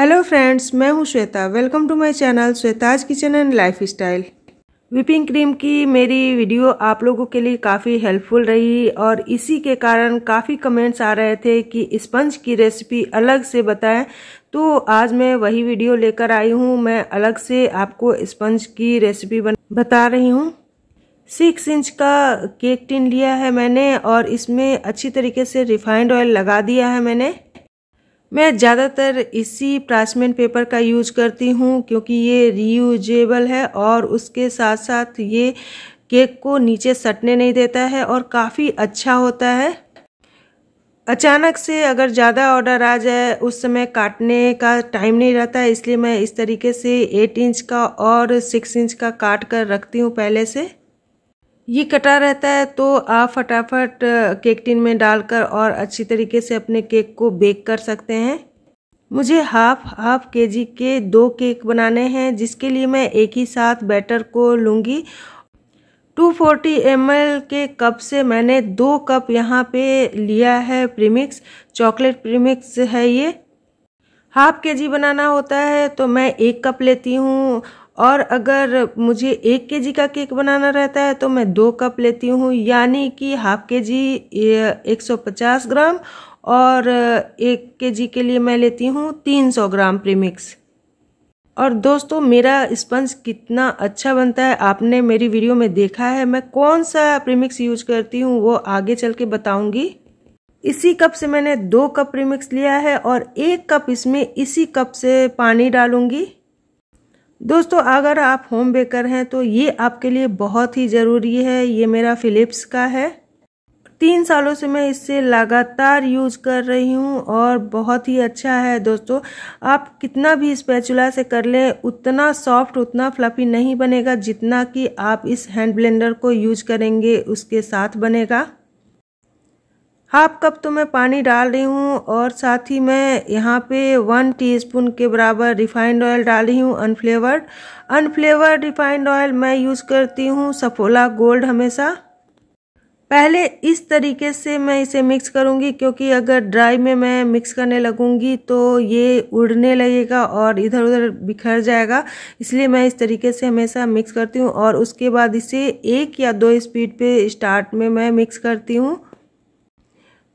hello friends मैं हूं Shweta welcome to my channel Shweta's kitchen and lifestyle whipping cream की मेरी वीडियो आप लोगों के लिए काफ़ी हेल्पफुल रही और इसी के कारण काफ़ी कमेंट्स आ रहे थे कि स्पंज की रेसिपी अलग से बताएं तो आज मैं वही वीडियो लेकर आई हूं मैं अलग से आपको स्पंज की रेसिपी बता रही हूँ सिक्स इंच का केक टिन लिया है मैंने और इसमें अच्छी तरीके से रिफाइंड ऑयल लगा दिया है मैंने मैं ज़्यादातर इसी प्लासमेंट पेपर का यूज करती हूँ क्योंकि ये रीयूजेबल है और उसके साथ साथ ये केक को नीचे सटने नहीं देता है और काफ़ी अच्छा होता है अचानक से अगर ज़्यादा ऑर्डर आ जाए उस समय काटने का टाइम नहीं रहता है इसलिए मैं इस तरीके से एट इंच का और सिक्स इंच का काट कर रखती हूँ पहले से ये कटा रहता है तो आप फटाफट केक टिन में डालकर और अच्छी तरीके से अपने केक को बेक कर सकते हैं मुझे हाफ हाफ के जी के दो केक बनाने हैं जिसके लिए मैं एक ही साथ बैटर को लूँगी 240 फोर्टी के कप से मैंने दो कप यहाँ पे लिया है प्रीमिक्स चॉकलेट प्रीमिक्स है ये हाफ के जी बनाना होता है तो मैं एक कप लेती हूँ और अगर मुझे एक के जी का केक बनाना रहता है तो मैं दो कप लेती हूँ यानी कि हाफ के जी एक सौ पचास ग्राम और एक के जी के लिए मैं लेती हूँ तीन सौ ग्राम प्रीमिक्स और दोस्तों मेरा स्पंज कितना अच्छा बनता है आपने मेरी वीडियो में देखा है मैं कौन सा प्रीमिक्स यूज करती हूँ वो आगे चल के बताऊँगी इसी कप से मैंने दो कप प्रीमिक्स लिया है और एक कप इसमें इसी कप से पानी डालूंगी दोस्तों अगर आप होम बेकर हैं तो ये आपके लिए बहुत ही ज़रूरी है ये मेरा फ़िलिप्स का है तीन सालों से मैं इससे लगातार यूज कर रही हूँ और बहुत ही अच्छा है दोस्तों आप कितना भी स्पैचुला से कर लें उतना सॉफ्ट उतना फ्लफी नहीं बनेगा जितना कि आप इस हैंड ब्लेंडर को यूज करेंगे उसके साथ बनेगा हाफ कप तो मैं पानी डाल रही हूँ और साथ ही मैं यहाँ पे वन टीस्पून के बराबर रिफाइंड ऑयल डाल रही हूँ अनफ्लेवर्ड अनफ्लेवर्ड रिफाइंड ऑयल मैं यूज़ करती हूँ सफोला गोल्ड हमेशा पहले इस तरीके से मैं इसे मिक्स करूँगी क्योंकि अगर ड्राई में मैं मिक्स करने लगूँगी तो ये उड़ने लगेगा और इधर उधर बिखर जाएगा इसलिए मैं इस तरीके से हमेशा मिक्स करती हूँ और उसके बाद इसे एक या दो स्पीड पे स्टार्ट में मैं मिक्स करती हूँ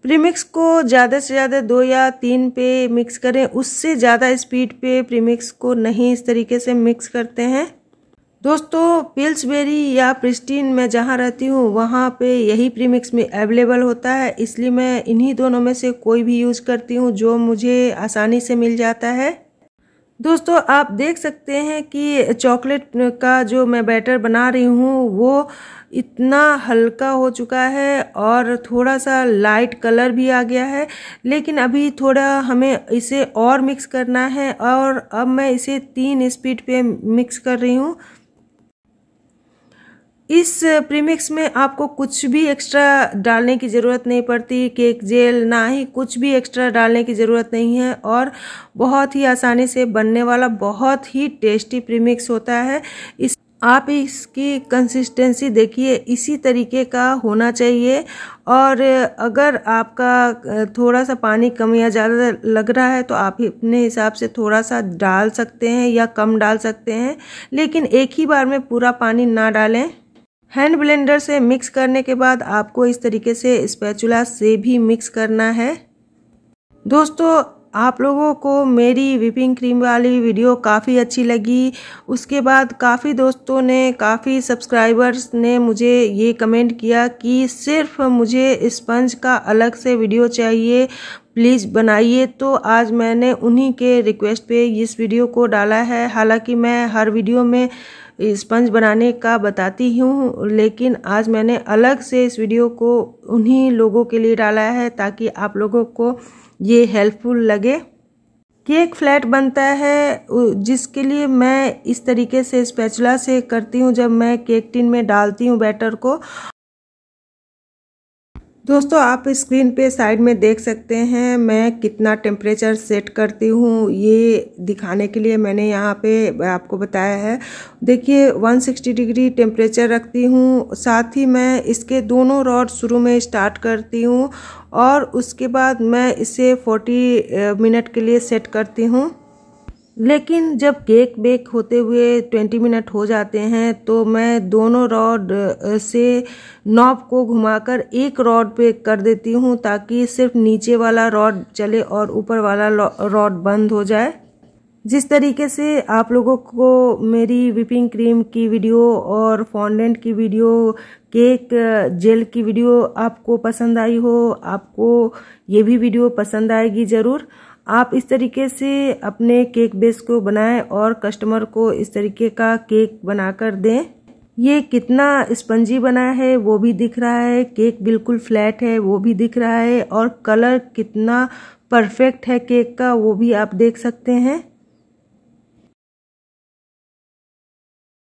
प्रीमिक्स को ज़्यादा से ज़्यादा दो या तीन पे मिक्स करें उससे ज़्यादा स्पीड पे प्रीमिक्स को नहीं इस तरीके से मिक्स करते हैं दोस्तों पिल्सबेरी या प्रिस्टीन मैं जहाँ रहती हूँ वहाँ पे यही प्रीमिक्स में अवेलेबल होता है इसलिए मैं इन्हीं दोनों में से कोई भी यूज़ करती हूँ जो मुझे आसानी से मिल जाता है दोस्तों आप देख सकते हैं कि चॉकलेट का जो मैं बैटर बना रही हूँ वो इतना हल्का हो चुका है और थोड़ा सा लाइट कलर भी आ गया है लेकिन अभी थोड़ा हमें इसे और मिक्स करना है और अब मैं इसे तीन स्पीड पे मिक्स कर रही हूँ इस प्रीमिक्स में आपको कुछ भी एक्स्ट्रा डालने की ज़रूरत नहीं पड़ती केक जेल ना ही कुछ भी एक्स्ट्रा डालने की ज़रूरत नहीं है और बहुत ही आसानी से बनने वाला बहुत ही टेस्टी प्रीमिक्स होता है इस आप इसकी कंसिस्टेंसी देखिए इसी तरीके का होना चाहिए और अगर आपका थोड़ा सा पानी कम या ज़्यादा लग रहा है तो आप अपने हिसाब से थोड़ा सा डाल सकते हैं या कम डाल सकते हैं लेकिन एक ही बार में पूरा पानी ना डालें हैंड ब्लेंडर से मिक्स करने के बाद आपको इस तरीके से स्पैचुला से भी मिक्स करना है दोस्तों आप लोगों को मेरी विपिंग क्रीम वाली वीडियो काफ़ी अच्छी लगी उसके बाद काफ़ी दोस्तों ने काफ़ी सब्सक्राइबर्स ने मुझे ये कमेंट किया कि सिर्फ मुझे स्पंज का अलग से वीडियो चाहिए प्लीज़ बनाइए तो आज मैंने उन्हीं के रिक्वेस्ट पे इस वीडियो को डाला है हालांकि मैं हर वीडियो में स्पंज बनाने का बताती हूँ लेकिन आज मैंने अलग से इस वीडियो को उन्हीं लोगों के लिए डाला है ताकि आप लोगों को ये हेल्पफुल लगे केक फ्लैट बनता है जिसके लिए मैं इस तरीके से स्पैचुला से करती हूँ जब मैं केक टिन में डालती हूँ बैटर को दोस्तों आप स्क्रीन पे साइड में देख सकते हैं मैं कितना टेम्परेचर सेट करती हूँ ये दिखाने के लिए मैंने यहाँ पे आपको बताया है देखिए 160 डिग्री टेम्परेचर रखती हूँ साथ ही मैं इसके दोनों रॉड शुरू में स्टार्ट करती हूँ और उसके बाद मैं इसे 40 मिनट के लिए सेट करती हूँ लेकिन जब केक बेक होते हुए ट्वेंटी मिनट हो जाते हैं तो मैं दोनों रॉड से नॉब को घुमाकर एक रॉड पे कर देती हूँ ताकि सिर्फ नीचे वाला रॉड चले और ऊपर वाला रॉड बंद हो जाए जिस तरीके से आप लोगों को मेरी विपिंग क्रीम की वीडियो और फॉन्डेंट की वीडियो केक जेल की वीडियो आपको पसंद आई हो आपको ये भी वीडियो पसंद आएगी ज़रूर आप इस तरीके से अपने केक बेस को बनाएं और कस्टमर को इस तरीके का केक बनाकर दें ये कितना स्पंजी बना है वो भी दिख रहा है केक बिल्कुल फ्लैट है वो भी दिख रहा है और कलर कितना परफेक्ट है केक का वो भी आप देख सकते हैं